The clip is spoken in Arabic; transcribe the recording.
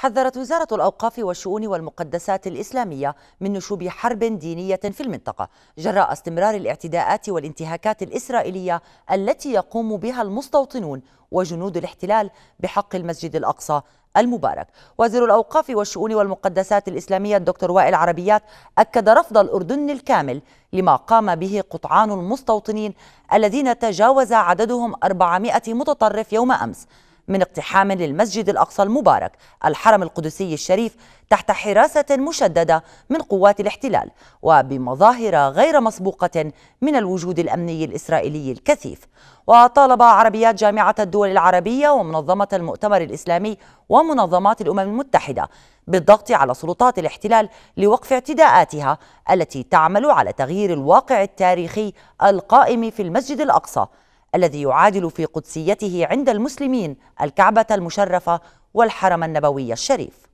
حذرت وزارة الأوقاف والشؤون والمقدسات الإسلامية من نشوب حرب دينية في المنطقة جراء استمرار الاعتداءات والانتهاكات الإسرائيلية التي يقوم بها المستوطنون وجنود الاحتلال بحق المسجد الأقصى المبارك وزير الأوقاف والشؤون والمقدسات الإسلامية الدكتور وائل عربيات أكد رفض الأردن الكامل لما قام به قطعان المستوطنين الذين تجاوز عددهم 400 متطرف يوم أمس من اقتحام للمسجد الأقصى المبارك الحرم القدسي الشريف تحت حراسة مشددة من قوات الاحتلال وبمظاهر غير مسبوقة من الوجود الأمني الإسرائيلي الكثيف وطالب عربيات جامعة الدول العربية ومنظمة المؤتمر الإسلامي ومنظمات الأمم المتحدة بالضغط على سلطات الاحتلال لوقف اعتداءاتها التي تعمل على تغيير الواقع التاريخي القائم في المسجد الأقصى الذي يعادل في قدسيته عند المسلمين الكعبة المشرفة والحرم النبوي الشريف